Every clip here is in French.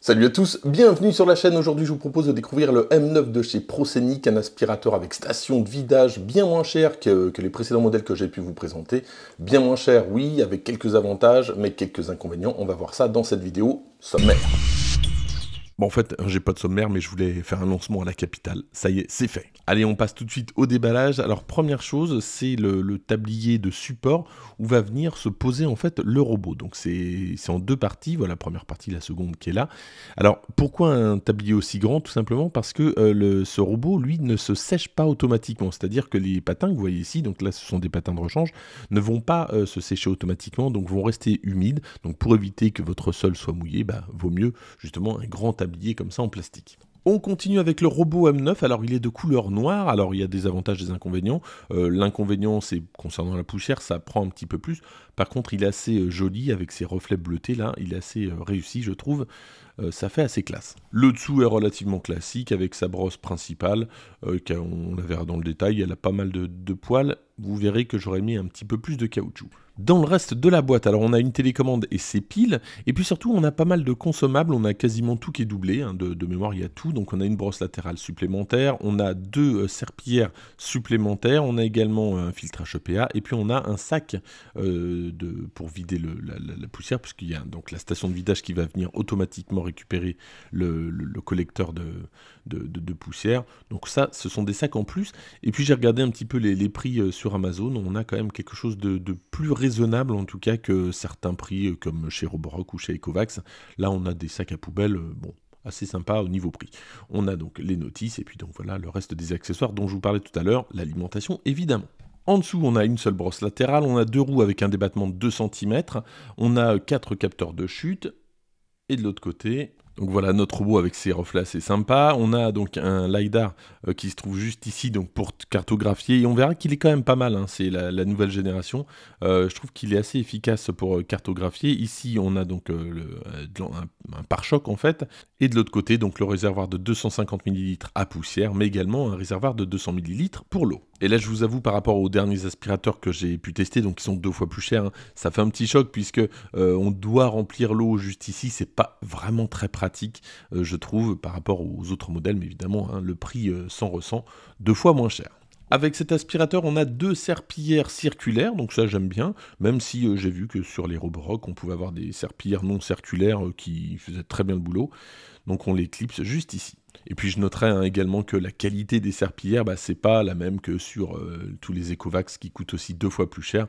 Salut à tous, bienvenue sur la chaîne. Aujourd'hui, je vous propose de découvrir le M9 de chez Procenic, un aspirateur avec station de vidage bien moins cher que, que les précédents modèles que j'ai pu vous présenter. Bien moins cher, oui, avec quelques avantages, mais quelques inconvénients. On va voir ça dans cette vidéo sommaire. Bon, en fait, j'ai pas de sommaire, mais je voulais faire un lancement à la capitale. Ça y est, c'est fait. Allez, on passe tout de suite au déballage. Alors, première chose, c'est le, tablier de support où va venir se poser en fait le robot. Donc, c'est en deux parties. Voilà, la première partie, la seconde qui est là. Alors, pourquoi un tablier aussi grand Tout simplement parce que euh, ce robot, lui, ne se sèche pas automatiquement. C'est-à-dire que les patins que vous voyez ici, donc là, ce sont des patins de rechange, ne vont pas euh, se sécher automatiquement, donc vont rester humides. Donc, pour éviter que votre sol soit mouillé, bah, vaut mieux justement un grand tablier comme ça en plastique. On continue avec le robot M9. Alors, il est de couleur noire. Alors, il y a des avantages, des inconvénients. Euh, l'inconvénient, c'est concernant la poussière, ça prend un petit peu plus. Par contre, il est assez euh, joli avec ses reflets bleutés là. Il est assez euh, réussi, je trouve. ça fait assez classe. Le dessous est relativement classique avec sa brosse principale. on la verra dans le détail. Elle a pas mal de, de poils. Vous verrez que j'aurais mis un petit peu plus de caoutchouc dans le reste de la boîte. Alors on a une télécommande et ses piles, et puis surtout on a pas mal de consommables, on a quasiment tout qui est doublé, hein. de, mémoire il y a tout, donc on a une brosse latérale supplémentaire, on a deux euh, serpillères supplémentaires, on a également un filtre HEPA, et puis on a un sac euh, pour vider la, poussière, puisqu'il y a donc la station de vidage qui va venir automatiquement récupérer le, collecteur de, poussière. Donc ça, ce sont des sacs en plus. Et puis j'ai regardé un petit peu les, prix euh, sur Amazon, on a quand même quelque chose de, plus raisonnable en tout cas que certains prix euh, comme chez Roborock ou chez Ecovax. Là, on a des sacs à poubelle, euh, bon, assez sympa au niveau prix. On a donc les notices et puis donc voilà le reste des accessoires dont je vous parlais tout à l'heure, l'alimentation évidemment. En dessous, on a une seule brosse latérale, on a deux roues avec un débattement de 2 cm, on a quatre capteurs de chute, et de l'autre côté, donc voilà, notre robot avec ses reflets assez sympa, On a donc un LiDAR euh, qui se trouve juste ici donc pour cartographier. Et on verra qu'il est quand même pas mal, hein, c'est la, nouvelle génération. Euh, je trouve qu'il est assez efficace pour euh, cartographier. Ici, on a donc un, pare-choc en fait. Et de l'autre côté, donc le réservoir de 250 ml à poussière, mais également un réservoir de 200 ml pour l'eau. Et là, je vous avoue, par rapport aux derniers aspirateurs que j'ai pu tester, donc qui sont deux fois plus chers, hein, ça fait un petit choc puisque euh, on doit remplir l'eau juste ici. C'est pas vraiment très pratique, euh, je trouve, par rapport aux autres modèles. Mais évidemment, hein, le prix euh, s'en ressent deux fois moins cher. Avec cet aspirateur, on a deux serpillères circulaires, donc ça j'aime bien, même si euh, j'ai vu que sur les Roborock, on pouvait avoir des serpillères non circulaires euh, qui faisaient très bien le boulot, donc on les juste ici. Et puis je noterai hein, également que la qualité des serpillères, bah, c'est pas la même que sur euh, tous les Ecovacs qui coûtent aussi deux fois plus cher,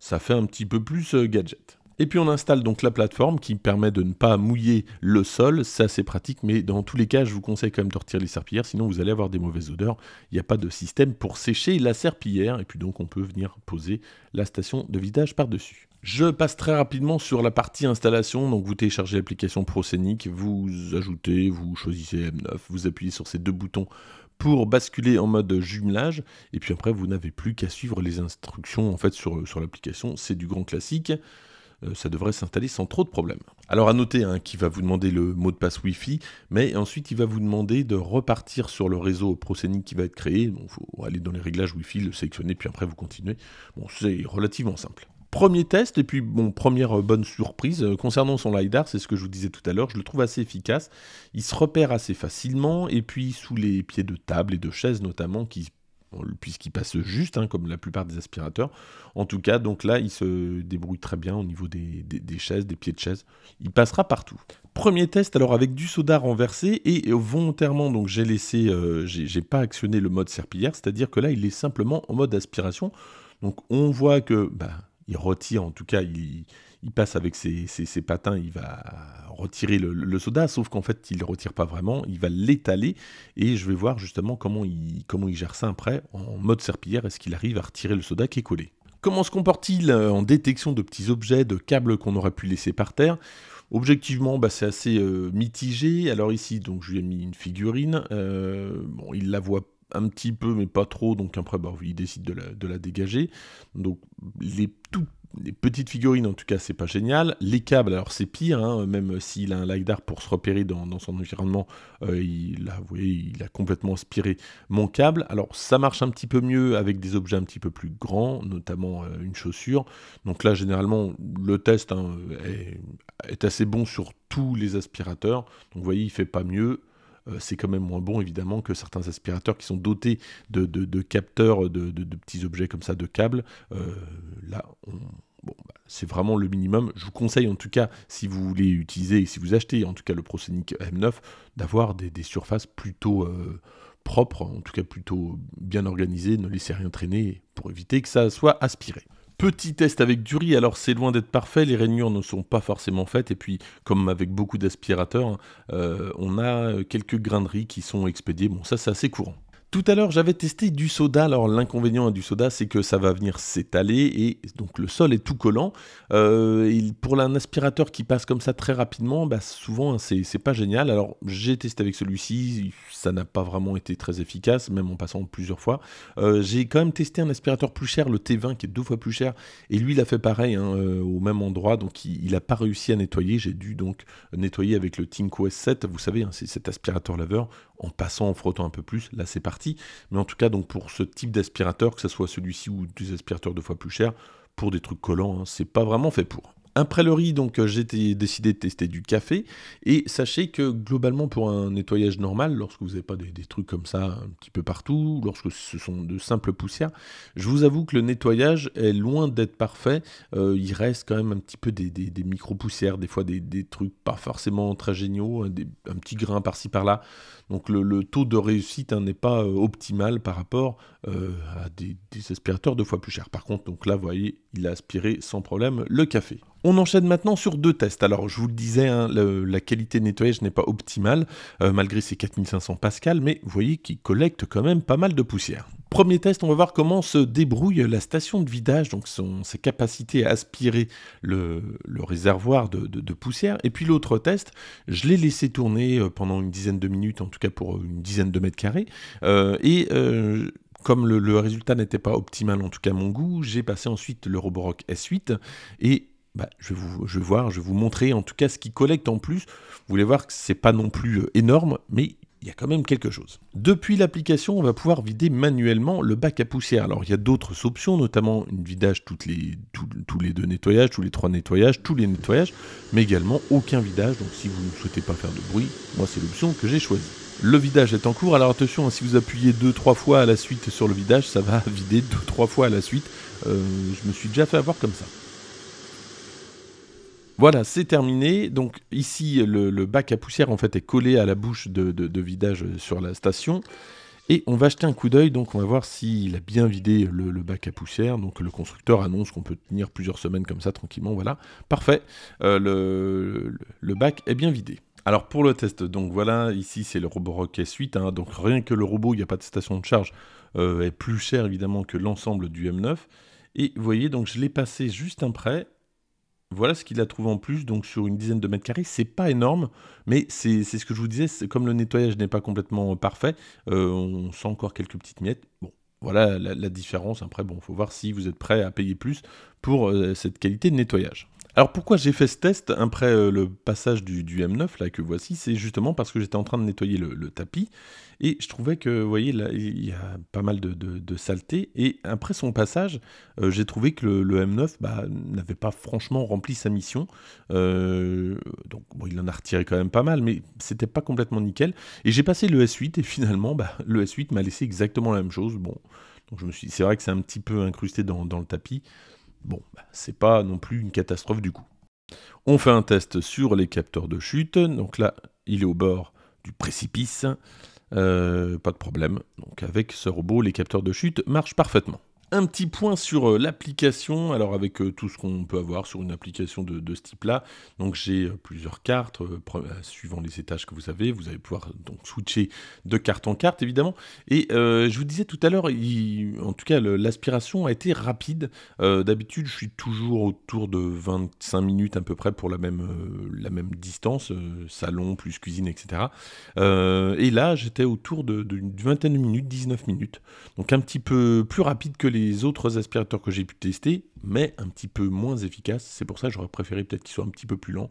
ça fait un petit peu plus gadget. Et puis on installe donc la plateforme qui permet de ne pas mouiller le sol, ça c'est pratique, mais dans tous les cas je vous conseille quand même de retirer les serpillères, sinon vous allez avoir des mauvaises odeurs, il n'y a pas de système pour sécher la serpillière, et puis donc on peut venir poser la station de vidage par-dessus. Je passe très rapidement sur la partie installation. Donc vous téléchargez l'application ProScenic, vous ajoutez, vous choisissez M9, vous appuyez sur ces deux boutons pour basculer en mode jumelage. Et puis après, vous n'avez plus qu'à suivre les instructions en fait sur, sur l'application. C'est du grand classique. Euh, ça devrait s'installer sans trop de problèmes. Alors à noter hein, qu'il va vous demander le mot de passe Wi-Fi, mais ensuite il va vous demander de repartir sur le réseau ProScenic qui va être créé. Bon, faut aller dans les réglages Wi-Fi, le sélectionner, puis après vous continuez. Bon, c'est relativement simple. Premier test, et puis bon, première euh, bonne surprise, euh, concernant son LiDAR, c'est ce que je vous disais tout à l'heure, je le trouve assez efficace, il se repère assez facilement, et puis sous les pieds de table et de chaises notamment, qui se puisqu'il passe juste, hein, comme la plupart des aspirateurs. En tout cas, donc là, il se débrouille très bien au niveau des, chaises, des pieds de chaise. Il passera partout. Premier test, alors avec du soda renversé et volontairement, donc j'ai laissé, euh, j'ai pas actionné le mode serpillière, c'est-à-dire que là, il est simplement en mode aspiration. Donc on voit que, bah, il retire, en tout cas, il, il passe avec ses, patins, il va retirer le, soda, sauf qu'en fait, il ne retire pas vraiment, il va l'étaler, et je vais voir justement comment il, comment il gère ça après, en mode serpillière, est-ce qu'il arrive à retirer le soda qui est collé. Comment se comporte-t-il euh, en détection de petits objets, de câbles qu'on aurait pu laisser par terre Objectivement, bah, c'est assez euh, mitigé. Alors ici, donc, je lui ai mis une figurine. Euh, bon, il la voit un petit peu, mais pas trop. Donc après, bah, il décide de la, de la dégager. Donc les toutes les petites figurines, en tout cas, c'est pas génial. Les câbles, alors c'est pire, hein, même s'il a un LiDAR pour se repérer dans, son environnement, euh, il, a, il a complètement aspiré mon câble. Alors ça marche un petit peu mieux avec des objets un petit peu plus grands, notamment euh, une chaussure. Donc là, généralement, le test hein, est, est assez bon sur tous les aspirateurs. Donc vous voyez, il fait pas mieux. Euh, c'est quand même moins bon évidemment que certains aspirateurs qui sont dotés de, capteurs, de, petits objets comme ça, de câbles. Euh, là, bah, c'est vraiment le minimum. Je vous conseille en tout cas, si vous voulez utiliser et si vous achetez en tout cas le ProSonic M9, d'avoir des, surfaces plutôt euh, propres, en tout cas plutôt bien organisées, ne laissez rien traîner pour éviter que ça soit aspiré. Petit test avec du riz, alors c'est loin d'être parfait, les rainures ne sont pas forcément faites, et puis comme avec beaucoup d'aspirateurs, hein, euh, on a quelques grains de riz qui sont expédiés, bon ça c'est assez courant. Tout à l'heure, j'avais testé du soda. Alors, l'inconvénient du soda, c'est que ça va venir s'étaler et donc le sol est tout collant. Euh, pour un aspirateur qui passe comme ça très rapidement, bah, souvent, hein, c'est pas génial. Alors, j'ai testé avec celui-ci, ça n'a pas vraiment été très efficace, même en passant plusieurs fois. Euh, j'ai quand même testé un aspirateur plus cher, le T20, qui est deux fois plus cher. Et lui, il a fait pareil, hein, euh, au même endroit. Donc, il n'a pas réussi à nettoyer. J'ai dû donc nettoyer avec le s 7, vous savez, hein, c'est cet aspirateur laveur, en passant, en frottant un peu plus. Là, c'est parti mais en tout cas, donc pour ce type d'aspirateur, que ce soit celui-ci ou des aspirateurs deux fois plus cher pour des trucs collants, hein, c'est pas vraiment fait pour. Après le riz, donc euh, j'ai décidé de tester du café. Et sachez que globalement, pour un nettoyage normal, lorsque vous n'avez pas des, trucs comme ça un petit peu partout, lorsque ce sont de simples poussières, je vous avoue que le nettoyage est loin d'être parfait. Euh, il reste quand même un petit peu des, micro-poussières, des fois des, trucs pas forcément très géniaux, hein, un petit grain par-ci par-là. Donc le, taux de réussite hein, n'est pas euh, optimal par rapport à des, aspirateurs deux fois plus chers. Par contre, donc là, vous voyez, il a aspiré sans problème le café. On enchaîne maintenant sur deux tests. Alors, je vous le disais, hein, la qualité de nettoyage n'est pas optimale, euh, malgré ses 4500 pascal, mais vous voyez qu'il collecte quand même pas mal de poussière. Premier test, on va voir comment se débrouille la station de vidage, donc son, ses capacités à aspirer le, réservoir de, poussière. Et puis l'autre test, je l'ai laissé tourner euh, pendant une dizaine de minutes, en tout cas pour une dizaine de mètres carrés. Euh, et comme le, le résultat n'était pas optimal, en tout cas à mon goût, j'ai passé ensuite le Roborock S8 et bah, je, vais vous, je vais voir, je vous montrer en tout cas ce qui collecte en plus. Vous voulez voir que c'est pas non plus euh, énorme, mais il y a quand même quelque chose. Depuis l'application, on va pouvoir vider manuellement le bac à poussière. Alors il y a d'autres options, notamment une vidage toutes les, tous les deux nettoyages, tous les trois nettoyages, tous les nettoyages, mais également aucun vidage. Donc si vous ne souhaitez pas faire de bruit, moi c'est l'option que j'ai choisie. Le vidage est en cours, alors attention, hein, si vous appuyez 2-3 fois à la suite sur le vidage, ça va vider 2-3 fois à la suite. Euh, je me suis déjà fait avoir comme ça. Voilà, c'est terminé. Donc ici, le, bac à poussière en fait est collé à la bouche de, vidage euh, sur la station. Et on va jeter un coup d'œil, donc on va voir s'il a bien vidé le, bac à poussière. Donc le constructeur annonce qu'on peut tenir plusieurs semaines comme ça tranquillement, voilà. Parfait, euh, le, bac est bien vidé. Alors pour le test, donc voilà, ici c'est le robot s Suite, hein. donc rien que le robot, il n'y a pas de station de charge, euh, est plus cher évidemment que l'ensemble du M9. Et vous voyez, donc je l'ai passé juste après, voilà ce qu'il a trouvé en plus, donc sur une dizaine de mètres carrés, c'est pas énorme, mais c'est ce que je vous disais, comme le nettoyage n'est pas complètement euh, parfait, euh, on sent encore quelques petites miettes. Bon, voilà la, différence. Après, bon, faut voir si vous êtes prêt à payer plus pour euh, cette qualité de nettoyage. Alors pourquoi j'ai fait ce test après euh, le passage du, M9 là que voici, c'est justement parce que j'étais en train de nettoyer le, tapis et je trouvais que, vous voyez, là il y a pas mal de, saleté et après son passage, euh, j'ai trouvé que le, M9 bah, n'avait pas franchement rempli sa mission. Euh, donc bon, il en a retiré quand même pas mal, mais c'était pas complètement nickel. Et j'ai passé le S8 et finalement, bah, le S8 m'a laissé exactement la même chose. Bon, donc je me suis, c'est vrai que c'est un petit peu incrusté dans, dans le tapis. Bon, bah, c'est pas non plus une catastrophe du coup. On fait un test sur les capteurs de chute. Donc là, il est au bord du précipice. Euh, pas de problème. Donc avec ce robot, les capteurs de chute marchent parfaitement un petit point sur euh, l'application, alors avec euh, tout ce qu'on peut avoir sur une application de, ce type-là. Donc j'ai euh, plusieurs cartes, suivant les étages que vous avez, vous allez pouvoir donc switcher de carte en carte évidemment. Et je vous disais tout à l'heure, en tout cas l'aspiration a été rapide. D'habitude je suis toujours autour de 25 minutes à peu près pour la même, la même distance, salon plus cuisine, etc. et là j'étais autour d'une vingtaine de minutes, 19 minutes. Donc un petit peu plus rapide que les autres aspirateurs que j'ai pu tester, mais un petit peu moins efficace. C'est pour ça j'aurais préféré peut-être qu'il soit un petit peu plus lent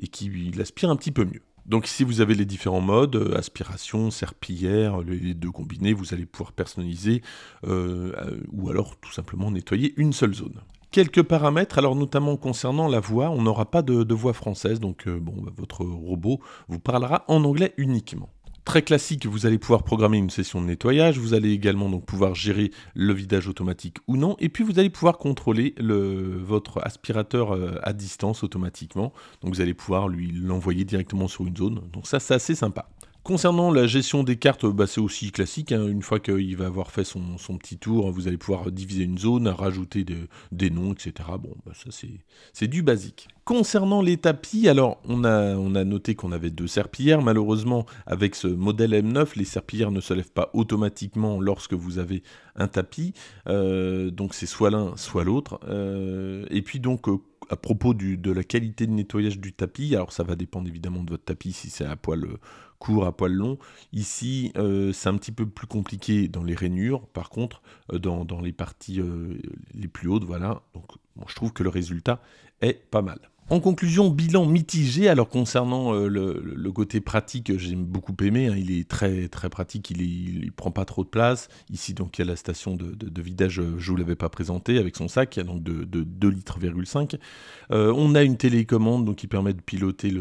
et qu'il aspire un petit peu mieux. Donc ici vous avez les différents modes, euh, aspiration, serpillière, les deux combinés, vous allez pouvoir personnaliser euh, euh, ou alors tout simplement nettoyer une seule zone quelques paramètres, alors notamment concernant la voix, on n'aura pas de, voix française, donc bon, bah, votre robot vous parlera en anglais uniquement très classique, vous allez pouvoir programmer une session de nettoyage, vous allez également donc pouvoir gérer le vidage automatique ou non, et puis vous allez pouvoir contrôler votre aspirateur euh, à distance automatiquement, donc vous allez pouvoir lui l'envoyer directement sur une zone, donc ça c'est assez sympa. Concernant la gestion des cartes, bah, c'est aussi classique. Hein. Une fois qu'il va avoir fait son, petit tour, vous allez pouvoir diviser une zone, rajouter des noms, etc. Bon, bah, ça c'est du basique. Concernant les tapis, alors on a, noté qu'on avait deux serpillères. Malheureusement, avec ce modèle M9, les serpillères ne se lèvent pas automatiquement lorsque vous avez un tapis. Euh, donc c'est soit l'un, soit l'autre. Euh, et puis donc euh, à propos de la qualité de nettoyage du tapis, alors ça va dépendre évidemment de votre tapis si c'est à poil euh, court, à poil long. Ici, euh, c'est un petit peu plus compliqué dans les rainures. Par contre, euh, dans, les parties les plus hautes, voilà. Donc, je trouve que le résultat est pas mal. En conclusion, bilan mitigé. Alors concernant euh, le, côté pratique, euh, j'ai beaucoup aimé. Hein. il est très très pratique. Il, ne prend pas trop de place. Ici donc il y a la station de, vidage. Euh, je vous l'avais pas présenté avec son sac. Il y a donc de, 2 litres on a une télécommande donc qui permet de piloter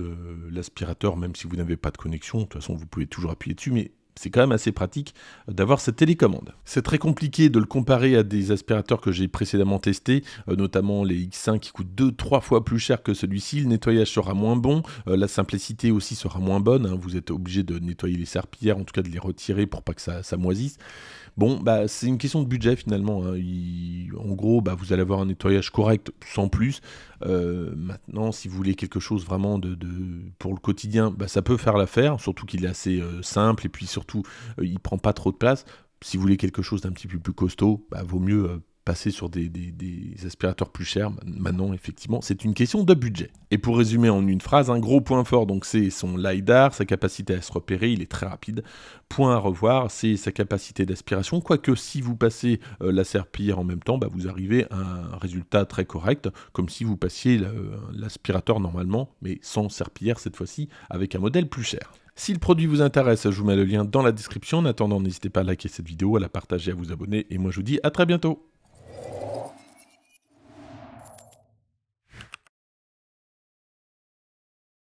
l'aspirateur même si vous n'avez pas de connexion. De toute façon vous pouvez toujours appuyer dessus. Mais c'est quand même assez pratique d'avoir cette télécommande. C'est très compliqué de le comparer à des aspirateurs que j'ai précédemment testés, euh, notamment les X5 qui coûtent 2-3 fois plus cher que celui-ci, le nettoyage sera moins bon, euh, la simplicité aussi sera moins bonne, hein. vous êtes obligé de nettoyer les serpillères, en tout cas de les retirer pour pas que ça, ça moisisse. Bon, bah, c'est une question de budget finalement. Hein. en gros, bah, vous allez avoir un nettoyage correct sans plus. Euh, maintenant, si vous voulez quelque chose vraiment de, pour le quotidien, bah, ça peut faire l'affaire, surtout qu'il est assez euh, simple et puis surtout, euh, il prend pas trop de place si vous voulez quelque chose d'un petit peu plus costaud, bah, vaut mieux passer sur des, aspirateurs plus chers. Maintenant, effectivement, c'est une question de budget. Et pour résumer en une phrase, un gros point fort, donc c'est son LiDAR, sa capacité à se repérer, il est très rapide. Point à revoir, c'est sa capacité d'aspiration, quoique si vous passez euh, la serpillière en même temps, bah, vous arrivez à un résultat très correct, comme si vous passiez euh, l'aspirateur normalement, mais sans serpillière cette fois-ci, avec un modèle plus cher. Si le produit vous intéresse, je vous mets le lien dans la description. En attendant, n'hésitez pas à liker cette vidéo, à la partager, à vous abonner, et moi je vous dis à très bientôt